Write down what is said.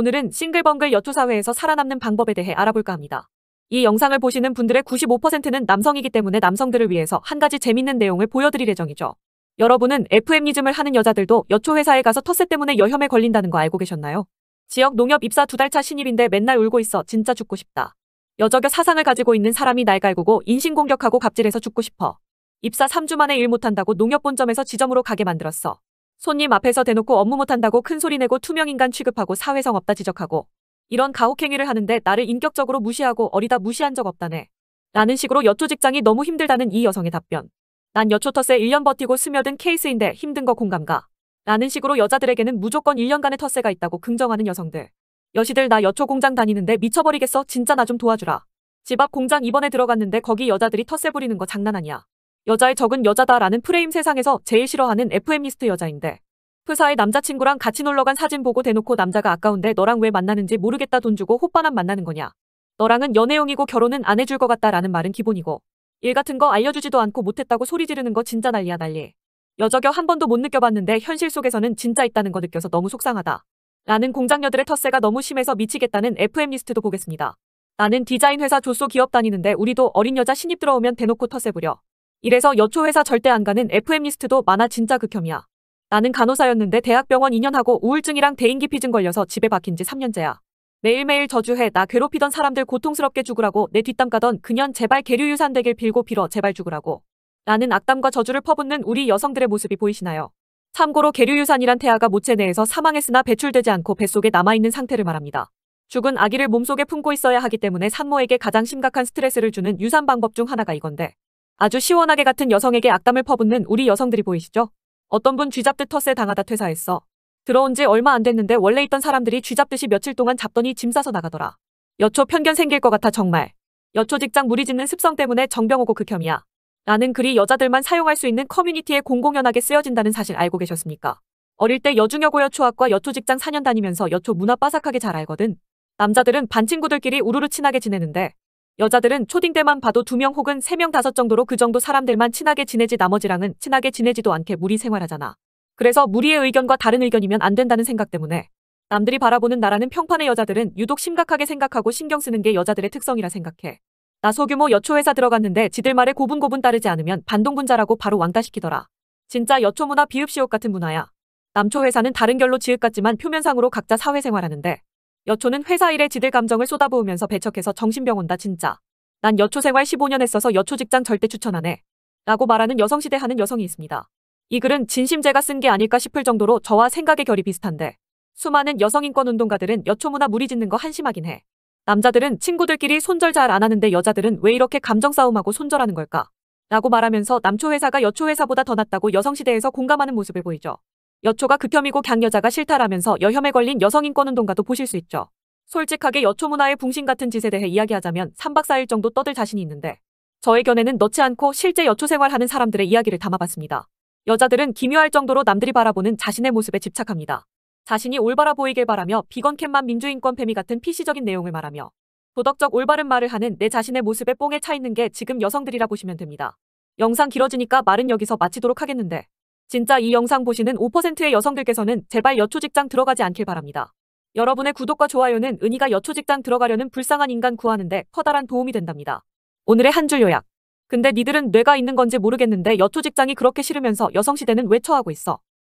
오늘은 싱글벙글 여초사회에서 살아남는 방법에 대해 알아볼까 합니다. 이 영상을 보시는 분들의 95%는 남성이기 때문에 남성들을 위해서 한 가지 재밌는 내용을 보여드릴 예정이죠. 여러분은 f m 리즘을 하는 여자들도 여초회사에 가서 텃세 때문에 여혐에 걸린다는 거 알고 계셨나요? 지역 농협 입사 두 달 차 신입인데 맨날 울고 있어 진짜 죽고 싶다. 여적여 사상을 가지고 있는 사람이 날 갈구고 인신공격하고 갑질해서 죽고 싶어. 입사 3주 만에 일 못한다고 농협 본점에서 지점으로 가게 만들었어. 손님 앞에서 대놓고 업무 못한다고 큰소리 내고 투명인간 취급하고 사회성 없다 지적하고 이런 가혹행위를 하는데 나를 인격적으로 무시하고 어리다 무시한 적 없다네. 라는 식으로 여초 직장이 너무 힘들다는 이 여성의 답변. 난 여초 텃세 1년 버티고 스며든 케이스인데 힘든 거 공감가. 라는 식으로 여자들에게는 무조건 1년간의 텃세가 있다고 긍정하는 여성들. 여시들 나 여초 공장 다니는데 미쳐버리겠어 진짜 나 좀 도와주라. 집 앞 공장 이번에 들어갔는데 거기 여자들이 텃세 부리는 거 장난 아니야. 여자의 적은 여자다라는 프레임 세상에서 제일 싫어하는 f m 리스트 여자인데 프사의 남자친구랑 같이 놀러간 사진 보고 대놓고 남자가 아까운데 너랑 왜 만나는지 모르겠다 돈 주고 호빠남 만나는 거냐 너랑은 연애용이고 결혼은 안 해줄 것 같다라는 말은 기본이고 일 같은 거 알려주지도 않고 못했다고 소리 지르는 거 진짜 난리야 난리 여저격 한 번도 못 느껴봤는데 현실 속에서는 진짜 있다는 거 느껴서 너무 속상하다 라는 공장녀들의 텃세가 너무 심해서 미치겠다는 FM 리스트도 보겠습니다 나는 디자인 회사 조소 기업 다니는데 우리도 어린 여자 신입 들어오면 대놓고 텃세 부려 이래서 여초 회사 절대 안 가는 FM 리스트도 많아 진짜 극혐이야. 나는 간호사였는데 대학병원 2년하고 우울증이랑 대인기피증 걸려서 집에 박힌 지 3년째야. 매일매일 저주해 나 괴롭히던 사람들 고통스럽게 죽으라고 내 뒷담 가던 그년 제발 계류유산되길 빌고 빌어 제발 죽으라고. 라는 악담과 저주를 퍼붓는 우리 여성들의 모습이 보이시나요? 참고로 계류유산이란 태아가 모체 내에서 사망했으나 배출되지 않고 뱃속에 남아있는 상태를 말합니다. 죽은 아기를 몸속에 품고 있어야 하기 때문에 산모에게 가장 심각한 스트레스를 주는 유산 방법 중 하나가 이건데 아주 시원하게 같은 여성에게 악담을 퍼붓는 우리 여성들이 보이시죠? 어떤 분 쥐잡듯 텃세 당하다 퇴사했어. 들어온 지 얼마 안 됐는데 원래 있던 사람들이 쥐잡듯이 며칠 동안 잡더니 짐 싸서 나가더라. 여초 편견 생길 것 같아 정말. 여초 직장 무리 짓는 습성 때문에 정병 오고 극혐이야. 라는 글이 여자들만 사용할 수 있는 커뮤니티에 공공연하게 쓰여진다는 사실 알고 계셨습니까? 어릴 때 여중여고 여초학과 여초 직장 4년 다니면서 여초 문화 빠삭하게 잘 알거든. 남자들은 반 친구들끼리 우르르 친하게 지내는데 여자들은 초딩 때만 봐도 두 명 혹은 세 명 다섯 정도로 그 정도 사람들만 친하게 지내지 나머지랑은 친하게 지내지도 않게 무리 생활하잖아. 그래서 무리의 의견과 다른 의견이면 안 된다는 생각 때문에 남들이 바라보는 나라는 평판의 여자들은 유독 심각하게 생각하고 신경 쓰는 게 여자들의 특성이라 생각해. 나 소규모 여초 회사 들어갔는데 지들 말에 고분고분 따르지 않으면 반동분자라고 바로 왕따시키더라. 진짜 여초 문화 비읍시옥 같은 문화야. 남초 회사는 다른 결로 지읒 같지만 표면상으로 각자 사회생활하는데 여초는 회사 일에 지들 감정을 쏟아부으면서 배척해서 정신병 온다 진짜. 난 여초 생활 15년 했어서 여초 직장 절대 추천 안 해. 라고 말하는 여성시대 하는 여성이 있습니다. 이 글은 진심 제가 쓴 게 아닐까 싶을 정도로 저와 생각의 결이 비슷한데 수많은 여성인권운동가들은 여초문화 무리짓는 거 한심하긴 해. 남자들은 친구들끼리 손절 잘 안 하는데 여자들은 왜 이렇게 감정 싸움하고 손절하는 걸까? 라고 말하면서 남초 회사가 여초 회사보다 더 낫다고 여성시대에서 공감하는 모습을 보이죠. 여초가 극혐이고 강여자가 싫다라면서 여혐에 걸린 여성인권운동가도 보실 수 있죠. 솔직하게 여초 문화의 붕신 같은 짓에 대해 이야기하자면 3박 4일 정도 떠들 자신이 있는데 저의 견해는 넣지 않고 실제 여초 생활하는 사람들의 이야기를 담아봤습니다. 여자들은 기묘할 정도로 남들이 바라보는 자신의 모습에 집착합니다. 자신이 올바라 보이길 바라며 비건캣만 민주인권 패미 같은 피시적인 내용을 말하며 도덕적 올바른 말을 하는 내 자신의 모습에 뽕에 차 있는 게 지금 여성들이라 보시면 됩니다. 영상 길어지니까 말은 여기서 마치도록 하겠는데 진짜 이 영상 보시는 5%의 여성들께서는 제발 여초직장 들어가지 않길 바랍니다. 여러분의 구독과 좋아요는 은희가 여초직장 들어가려는 불쌍한 인간 구하는데 커다란 도움이 된답니다. 오늘의 한 줄 요약. 근데 니들은 뇌가 있는 건지 모르겠는데 여초직장이 그렇게 싫으면서 여성시대는 왜 처하고 있어?